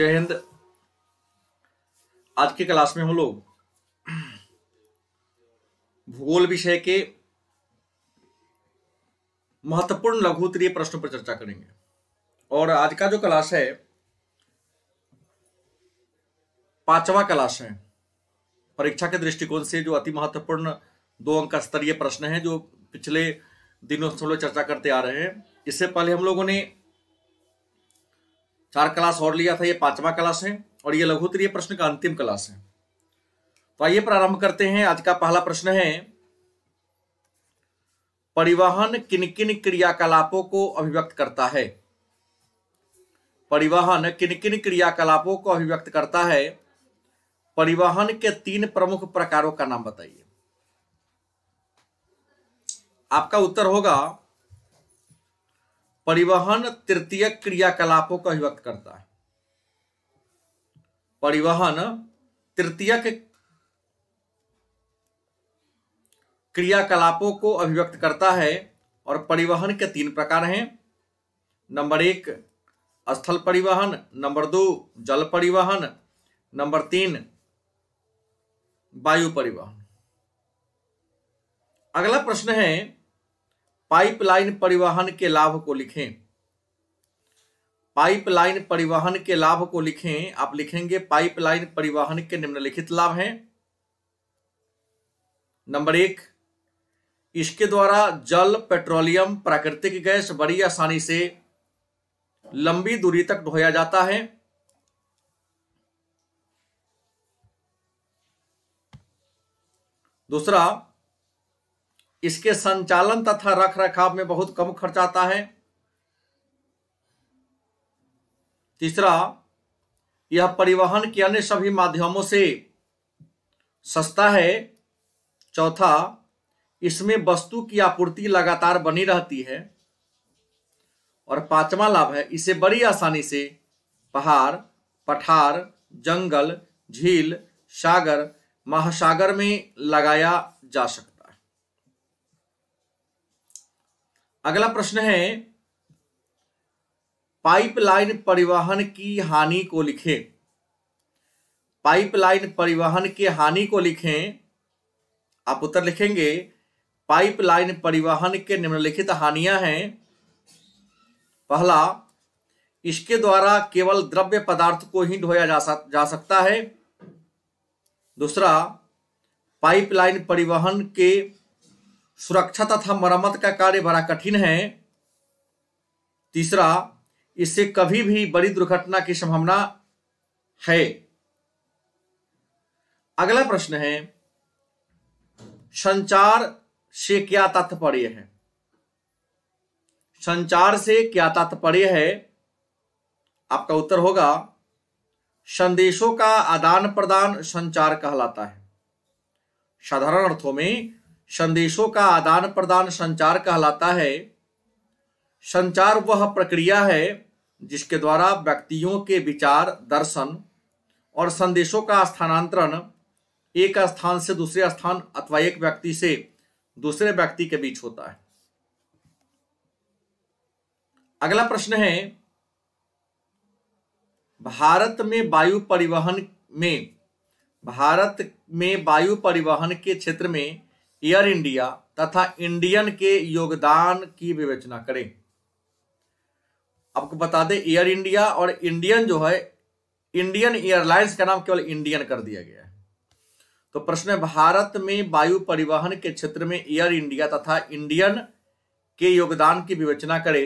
जय हिंद आज की क्लास में हम लोग भूगोल विषय के महत्वपूर्ण लघु उत्तरीय प्रश्नों पर चर्चा करेंगे और आज का जो क्लास है पांचवा क्लास है परीक्षा के दृष्टिकोण से जो अति महत्वपूर्ण दो अंक स्तरीय प्रश्न है जो पिछले दिनों से हम लोग चर्चा करते आ रहे हैं इससे पहले हम लोगों ने चार क्लास और लिया था ये पांचवा क्लास है और ये लघुत्तरीय प्रश्न का अंतिम क्लास है तो आइए प्रारंभ करते हैं आज का पहला प्रश्न है परिवहन किन किन क्रियाकलापों को अभिव्यक्त करता है परिवहन किन किन क्रियाकलापों को अभिव्यक्त करता है परिवहन के तीन प्रमुख प्रकारों का नाम बताइए आपका उत्तर होगा परिवहन तृतीय क्रियाकलापों को अभिव्यक्त करता है परिवहन तृतीय क्रियाकलापों को अभिव्यक्त करता है और परिवहन के तीन प्रकार हैं नंबर एक स्थल परिवहन नंबर दो जल परिवहन नंबर तीन वायु परिवहन अगला प्रश्न है पाइपलाइन परिवहन के लाभ को लिखें पाइपलाइन परिवहन के लाभ को लिखें आप लिखेंगे पाइपलाइन परिवहन के निम्नलिखित लाभ हैं नंबर एक इसके द्वारा जल पेट्रोलियम प्राकृतिक गैस बड़ी आसानी से लंबी दूरी तक ढोया जाता है दूसरा इसके संचालन तथा रख रखाव में बहुत कम खर्च आता है तीसरा यह परिवहन के अन्य सभी माध्यमों से सस्ता है चौथा इसमें वस्तु की आपूर्ति लगातार बनी रहती है और पांचवा लाभ है इसे बड़ी आसानी से पहाड़ पठार जंगल झील सागर महासागर में लगाया जा सकता अगला प्रश्न है पाइपलाइन परिवहन की हानि को लिखें पाइपलाइन परिवहन की हानि को लिखें आप उत्तर लिखेंगे पाइपलाइन परिवहन के निम्नलिखित हानियां हैं पहला इसके द्वारा केवल द्रव्य पदार्थ को ही ढोया जा, जा सकता है दूसरा पाइपलाइन परिवहन के सुरक्षा तथा मरम्मत का कार्य बड़ा कठिन है तीसरा इससे कभी भी बड़ी दुर्घटना की संभावना है अगला प्रश्न है संचार से क्या तात्पर्य है संचार से क्या तात्पर्य है आपका उत्तर होगा संदेशों का आदान प्रदान संचार कहलाता है साधारण अर्थों में संदेशों का आदान प्रदान संचार कहलाता है संचार वह प्रक्रिया है जिसके द्वारा व्यक्तियों के विचार दर्शन और संदेशों का स्थानांतरण एक स्थान से दूसरे स्थान अथवा एक व्यक्ति से दूसरे व्यक्ति के बीच होता है अगला प्रश्न है भारत में वायु परिवहन में भारत में वायु परिवहन के क्षेत्र में एयर इंडिया तथा इंडियन के योगदान की विवेचना करें आपको बता दें एयर इंडिया और इंडियन जो है इंडियन एयरलाइंस का नाम केवल इंडियन कर दिया गया है तो प्रश्न है भारत में वायु परिवहन के क्षेत्र में एयर इंडिया तथा इंडियन के योगदान की विवेचना करें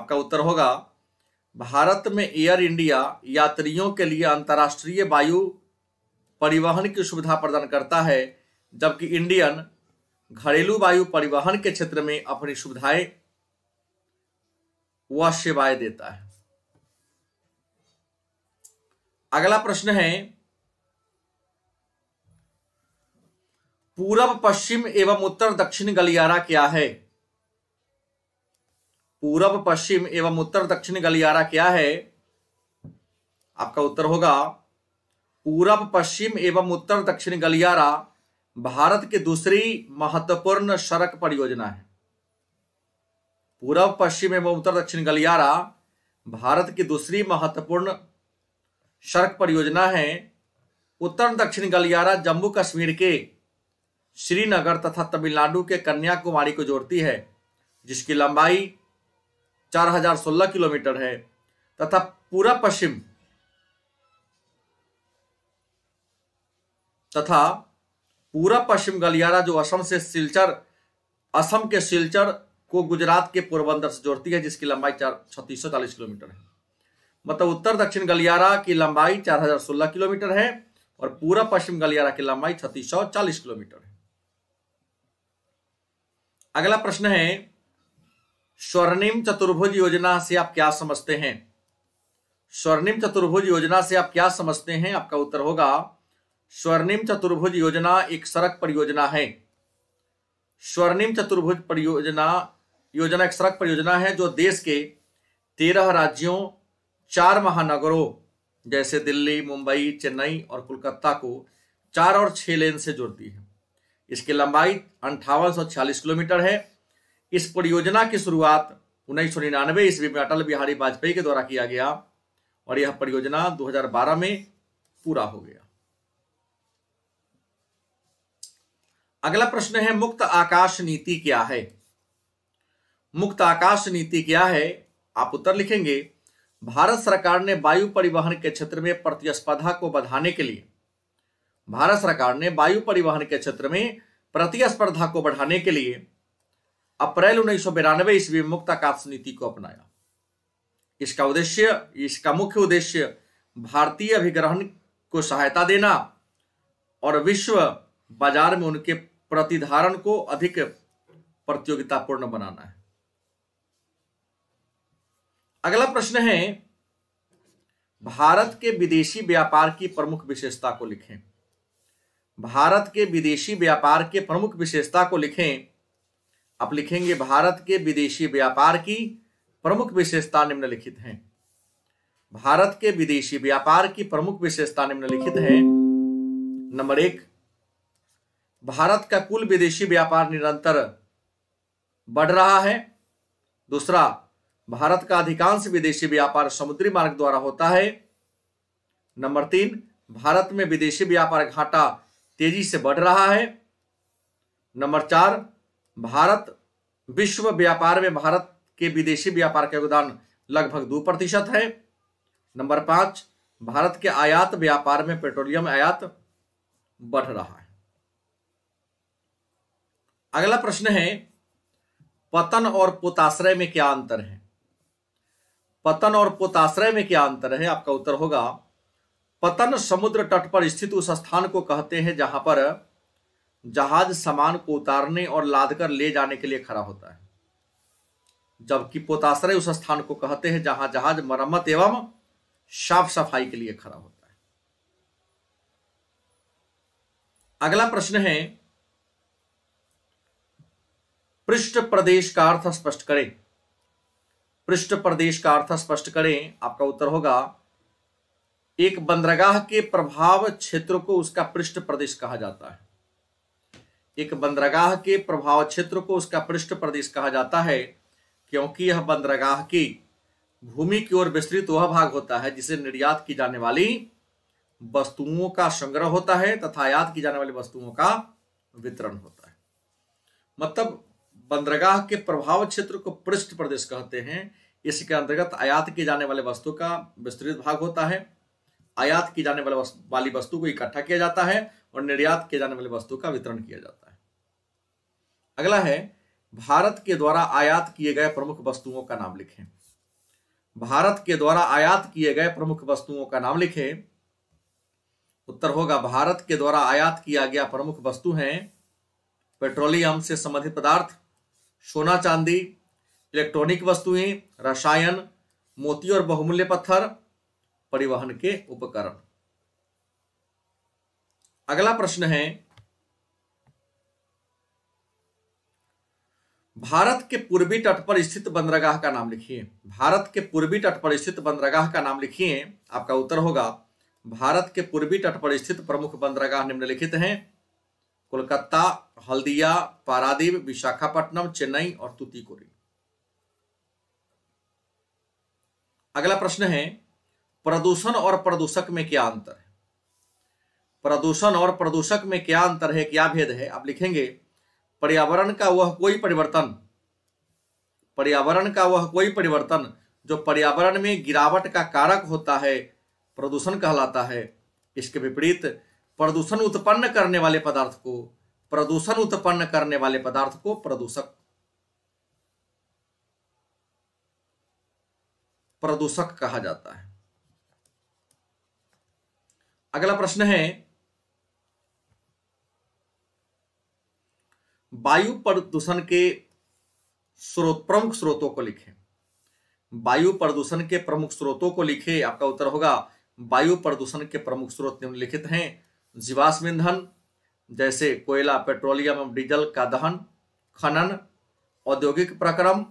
आपका उत्तर होगा भारत में एयर इंडिया यात्रियों के लिए अंतर्राष्ट्रीय वायु परिवहन की सुविधा प्रदान करता है जबकि इंडियन घरेलू वायु परिवहन के क्षेत्र में अपनी सुविधाएं व सेवाएं देता है अगला प्रश्न है पूरब पश्चिम एवं उत्तर दक्षिण गलियारा क्या है पूरब पश्चिम एवं उत्तर दक्षिण गलियारा क्या है आपका उत्तर होगा पूरब पश्चिम एवं उत्तर दक्षिण गलियारा भारत की दूसरी महत्वपूर्ण सड़क परियोजना है पूर्व पश्चिम एवं उत्तर दक्षिण गलियारा भारत की दूसरी महत्वपूर्ण सड़क परियोजना है उत्तर दक्षिण गलियारा जम्मू कश्मीर के श्रीनगर तथा तमिलनाडु के कन्याकुमारी को जोड़ती है जिसकी लंबाई 4016 किलोमीटर है तथा पूरा पश्चिम तथा पूरा पश्चिम गलियारा जो असम से सिलचर असम के सिलचर को गुजरात के पोरबंदर से जोड़ती है जिसकी लंबाई चार छत्तीस किलोमीटर है मतलब उत्तर दक्षिण गलियारा की लंबाई 4016 किलोमीटर है और पूरा पश्चिम गलियारा की लंबाई चालीस किलोमीटर है अगला प्रश्न है स्वर्णिम चतुर्भुज योजना से आप क्या समझते हैं स्वर्णिम चतुर्भुज योजना से आप क्या समझते हैं आपका उत्तर होगा स्वर्णिम चतुर्भुज योजना एक सड़क परियोजना है स्वर्णिम चतुर्भुज परियोजना योजना एक सड़क परियोजना है जो देश के तेरह राज्यों चार महानगरों जैसे दिल्ली मुंबई चेन्नई और कोलकाता को चार और छः लेन से जोड़ती है इसकी लंबाई अंठावन किलोमीटर है इस परियोजना की शुरुआत उन्नीस सौ निन्यानवे ईस्वी में अटल बिहारी वाजपेयी के द्वारा किया गया और यह परियोजना 2012 में पूरा हो गया अगला प्रश्न है मुक्त आकाश नीति क्या है मुक्त आकाश नीति क्या है आप उत्तर लिखेंगे भारत सरकार ने वायु परिवहन के क्षेत्र में प्रतिस्पर्धा को बढ़ाने के लिए भारत सरकार ने वायु परिवहन के क्षेत्र में प्रतिस्पर्धा को बढ़ाने के लिए अप्रैल उन्नीस सौ बिरानवे ईस्वी में मुक्त आकाश नीति को अपनाया इसका उद्देश्य इसका मुख्य उद्देश्य भारतीय अभिग्रहण को सहायता देना और विश्व बाजार में उनके प्रतिधारण को अधिक प्रतियोगितापूर्ण बनाना है अगला प्रश्न है भारत के विदेशी व्यापार की प्रमुख विशेषता को लिखें भारत के विदेशी व्यापार के प्रमुख विशेषता को लिखें आप लिखेंगे भारत के विदेशी व्यापार की प्रमुख विशेषता निम्नलिखित है भारत के विदेशी व्यापार की प्रमुख विशेषता निम्नलिखित है नंबर एक भारत का कुल विदेशी व्यापार निरंतर बढ़ रहा है दूसरा भारत का अधिकांश विदेशी व्यापार समुद्री मार्ग द्वारा होता है नंबर तीन भारत में विदेशी व्यापार घाटा तेजी से बढ़ रहा है नंबर चार भारत विश्व व्यापार में भारत के विदेशी व्यापार का योगदान लगभग दो प्रतिशत है नंबर पाँच भारत के आयात व्यापार में पेट्रोलियम आयात बढ़ रहा है अगला प्रश्न है पतन और पोताश्रय में क्या अंतर है पतन और पोताश्रय में क्या अंतर है आपका उत्तर होगा पतन समुद्र तट पर स्थित उस स्थान को कहते हैं जहां पर जहाज सामान को उतारने और लादकर ले जाने के लिए खड़ा होता है जबकि पोताश्रय उस स्थान को कहते हैं जहां जहाज मरम्मत एवं साफ सफाई के लिए खड़ा होता है अगला प्रश्न है पृष्ठ प्रदेश का अर्थ स्पष्ट करें पृष्ठ प्रदेश का अर्थ स्पष्ट करें आपका उत्तर होगा एक बंदरगाह के प्रभाव क्षेत्र को उसका पृष्ठ प्रदेश कहा जाता है एक बंदरगाह के प्रभाव क्षेत्र को उसका पृष्ठ प्रदेश कहा जाता है क्योंकि यह बंदरगाह की भूमि की ओर विस्तृत वह भाग होता है जिसे निर्यात की जाने वाली वस्तुओं का संग्रह होता है तथा आयात की जाने वाली वस्तुओं का वितरण होता है मतलब बंदरगाह के प्रभाव क्षेत्र को पृष्ठ प्रदेश कहते हैं इसी के अंतर्गत आयात की जाने वाले वस्तु का विस्तृत भाग होता है आयात की जाने वाले वाली वस्तु को इकट्ठा किया जाता है और निर्यात किए जाने वाली वस्तु का वितरण किया जाता है अगला है भारत के द्वारा आयात किए गए प्रमुख वस्तुओं का नाम लिखें भारत के द्वारा आयात किए गए प्रमुख वस्तुओं का नाम लिखें उत्तर होगा भारत के द्वारा आयात किया गया प्रमुख वस्तु हैं पेट्रोलियम से संबंधित पदार्थ सोना चांदी इलेक्ट्रॉनिक वस्तुएं रसायन मोती और बहुमूल्य पत्थर परिवहन के उपकरण अगला प्रश्न है भारत के पूर्वी तट पर स्थित बंदरगाह का नाम लिखिए भारत के पूर्वी तट पर स्थित बंदरगाह का नाम लिखिए आपका उत्तर होगा भारत के पूर्वी तट पर स्थित प्रमुख बंदरगाह निम्नलिखित हैं कोलकाता हल्दिया पारादीप विशाखापट्टनम चेन्नई और तुतीकोरी अगला प्रश्न है प्रदूषण और प्रदूषक में क्या अंतर है प्रदूषण और प्रदूषक में क्या अंतर है क्या भेद है आप लिखेंगे पर्यावरण का वह कोई परिवर्तन पर्यावरण का वह कोई परिवर्तन जो पर्यावरण में गिरावट का कारक होता है प्रदूषण कहलाता है इसके विपरीत प्रदूषण उत्पन्न करने वाले पदार्थ को प्रदूषण उत्पन्न करने वाले पदार्थ को प्रदूषक प्रदूषक कहा जाता है अगला प्रश्न है वायु प्रदूषण के स्रोत प्रमुख स्रोतों को लिखें वायु प्रदूषण के प्रमुख स्रोतों को लिखें आपका उत्तर होगा वायु प्रदूषण के प्रमुख स्रोत निम्नलिखित हैं जीवाश्म ईंधन जैसे कोयला पेट्रोलियम एवं डीजल का दहन खनन औद्योगिक प्रक्रम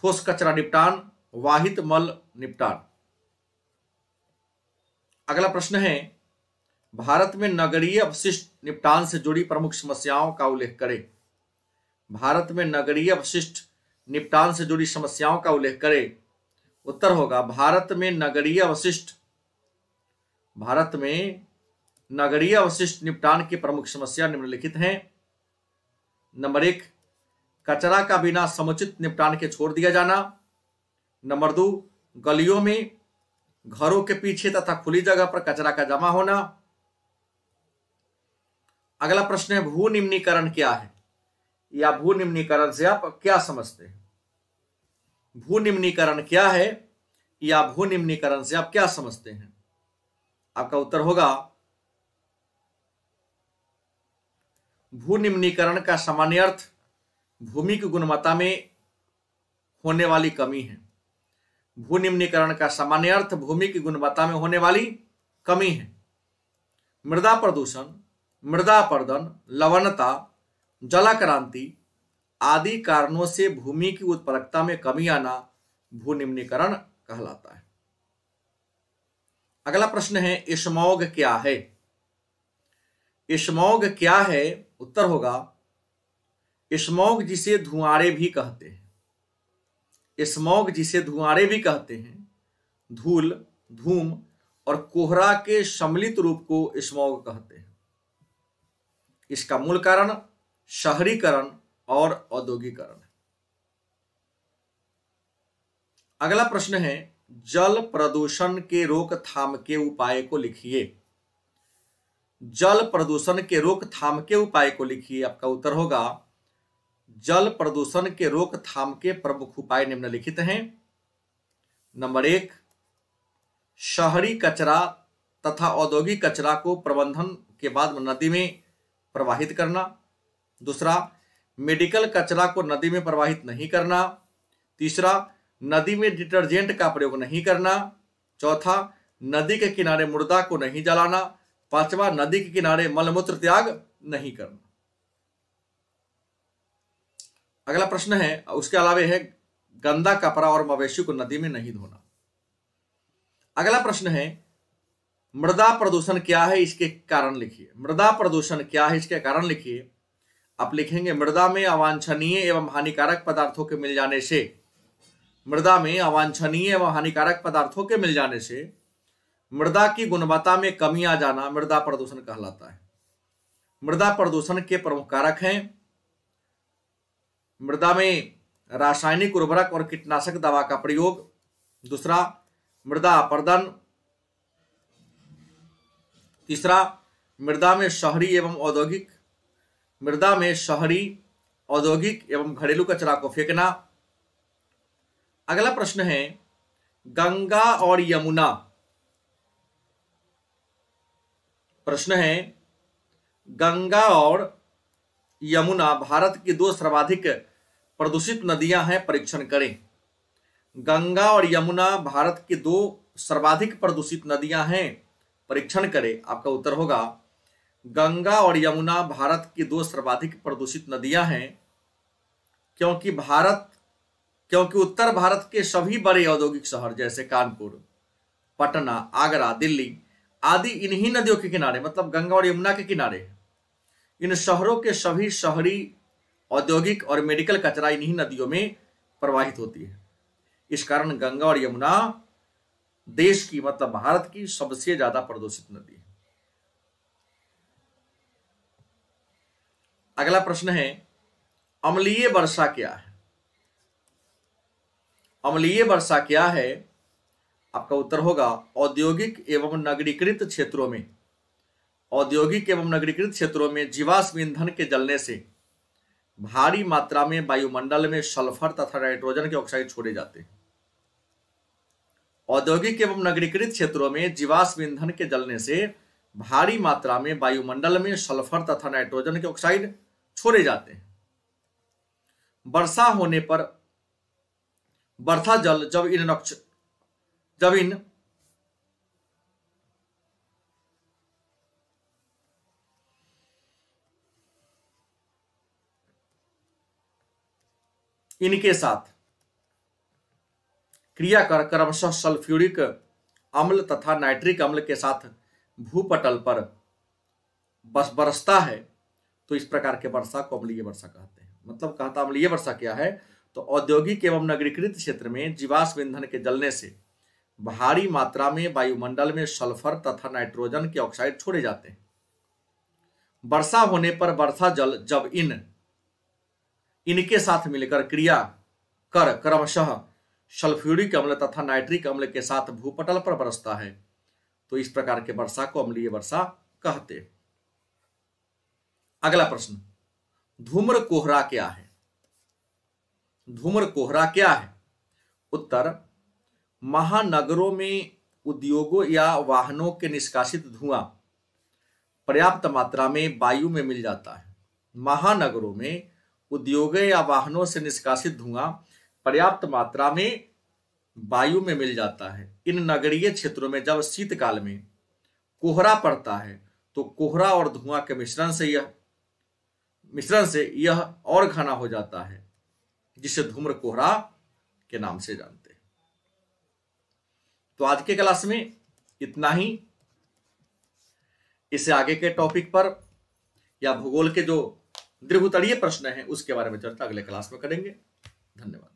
ठोस कचरा निपटान वाहित मल निपटान अगला प्रश्न है भारत में नगरीय अवशिष्ट निपटान से जुड़ी प्रमुख समस्याओं का उल्लेख करें भारत में नगरीय अवशिष्ट निपटान से जुड़ी समस्याओं का उल्लेख करें उत्तर होगा भारत में नगरीय अवशिष्ट भारत में नगरीय अवशिष्ट निपटान की प्रमुख समस्या निम्नलिखित हैं नंबर एक कचरा का बिना समुचित निपटान के छोड़ दिया जाना नंबर दो गलियों में घरों के पीछे तथा खुली जगह पर कचरा का जमा होना अगला प्रश्न है भू निम्नीकरण क्या है या भू निम्नीकरण से आप क्या समझते हैं भू निम्नीकरण क्या है या भू निम्नीकरण से आप क्या समझते हैं आपका उत्तर होगा भू निम्नीकरण का सामान्य अर्थ भूमि की गुणवत्ता में होने वाली कमी है भू निम्नीकरण का सामान्य अर्थ भूमि की गुणवत्ता में होने वाली कमी है मृदा प्रदूषण मृदा अपरदन लवणता जलाक्रांति आदि कारणों से भूमि की उत्परकता में कमी आना भू निम्नीकरण कहलाता है अगला प्रश्न है स्मोग क्या है स्मोग क्या है उत्तर होगा स्मोक जिसे धुआरे भी कहते हैं स्मोक जिसे धुआरे भी कहते हैं धूल धूम और कोहरा के सम्मिलित रूप को स्मोग कहते हैं इसका मूल कारण शहरीकरण और औद्योगिकरण है अगला प्रश्न है जल प्रदूषण के रोकथाम के उपाय को लिखिए जल प्रदूषण के रोकथाम के उपाय को लिखिए आपका उत्तर होगा जल प्रदूषण के रोकथाम के प्रमुख उपाय निम्नलिखित हैं नंबर एक शहरी कचरा तथा औद्योगिक कचरा को प्रबंधन के बाद नदी में प्रवाहित करना दूसरा मेडिकल कचरा को नदी में प्रवाहित नहीं करना तीसरा नदी में डिटर्जेंट का प्रयोग नहीं करना चौथा नदी के किनारे मुर्दा को नहीं जलाना पांचवा नदी के किनारे मलमूत्र त्याग नहीं करना अगला प्रश्न है उसके अलावा है गंदा कपड़ा और मवेशी को नदी में नहीं धोना अगला प्रश्न है मृदा प्रदूषण क्या है इसके कारण लिखिए मृदा प्रदूषण क्या है इसके कारण लिखिए आप लिखेंगे मृदा में अवांछनीय एवं हानिकारक पदार्थों के मिल जाने से मृदा में अवांछनीय एवं हानिकारक पदार्थों के मिल जाने से मृदा की गुणवत्ता में कमी आ जाना मृदा प्रदूषण कहलाता है मृदा प्रदूषण के प्रमुख कारक हैं मृदा में रासायनिक उर्वरक और कीटनाशक दवा का प्रयोग दूसरा मृदा अपरदन तीसरा मृदा में शहरी एवं औद्योगिक मृदा में शहरी औद्योगिक एवं घरेलू कचरा को फेंकना अगला प्रश्न है गंगा और यमुना प्रश्न है गंगा और यमुना भारत की दो सर्वाधिक प्रदूषित नदियां हैं परीक्षण करें गंगा और यमुना भारत की दो सर्वाधिक प्रदूषित नदियां हैं परीक्षण करें आपका उत्तर होगा गंगा और यमुना भारत की दो सर्वाधिक प्रदूषित नदियां हैं क्योंकि भारत क्योंकि उत्तर भारत के सभी बड़े औद्योगिक शहर जैसे कानपुर पटना आगरा दिल्ली आदि इन्हीं नदियों के किनारे मतलब गंगा और यमुना के किनारे इन शहरों के सभी शहरी औद्योगिक और मेडिकल कचरा इन्हीं नदियों में प्रवाहित होती है इस कारण गंगा और यमुना देश की मतलब भारत की सबसे ज्यादा प्रदूषित नदी है अगला प्रश्न है अम्लीय वर्षा क्या है अम्लीय वर्षा क्या है आपका उत्तर होगा औद्योगिक एवं नगरीकृत क्षेत्रों में औद्योगिक एवं नगरीकृत क्षेत्रों में जीवाश्म ईंधन के जलने से भारी मात्रा में वायुमंडल में सल्फर तथा नाइट्रोजन के ऑक्साइड छोड़े जाते हैं औद्योगिक एवं नगरीकृत क्षेत्रों में जीवाश्म ईंधन के जलने से भारी मात्रा में वायुमंडल में सल्फर तथा नाइट्रोजन के ऑक्साइड छोड़े जाते हैं वर्षा होने पर वर्षा जल जब इन जब इन इनके साथ क्रिया कर क्रमशः सल्फ्यूरिक अम्ल तथा नाइट्रिक अम्ल के साथ भूपटल पर बस बरसता है तो इस प्रकार के वर्षा को अम्लीय वर्षा कहते हैं मतलब कहता अम्लीय वर्षा क्या है तो औद्योगिक एवं नगरीकृत क्षेत्र में जीवाश्म ईंधन के जलने से भारी मात्रा में वायुमंडल में सल्फर तथा नाइट्रोजन के ऑक्साइड छोड़े जाते हैं वर्षा होने पर वर्षा जल जब इन इनके साथ मिलकर क्रिया कर क्रमशः सल्फ्यूरिक अम्ल तथा नाइट्रिक अम्ल के साथ भूपटल पर बरसता है तो इस प्रकार के वर्षा को अम्लीय वर्षा कहते अगला प्रश्न धूम्र कोहरा क्या है धूम्र कोहरा क्या है उत्तर महानगरों में उद्योगों या वाहनों के निष्कासित धुआं पर्याप्त मात्रा में वायु में मिल जाता है महानगरों में उद्योगों या वाहनों से निष्कासित धुआं पर्याप्त मात्रा में वायु में मिल जाता है इन नगरीय क्षेत्रों में जब शीतकाल में कोहरा पड़ता है तो कोहरा और धुआं के मिश्रण से यह मिश्रण से यह और घना हो जाता है जिसे धूम्र कोहरा के नाम से जानते तो आज के क्लास में इतना ही इससे आगे के टॉपिक पर या भूगोल के जो द्रिभुतरीय प्रश्न है उसके बारे में चर्चा अगले क्लास में करेंगे धन्यवाद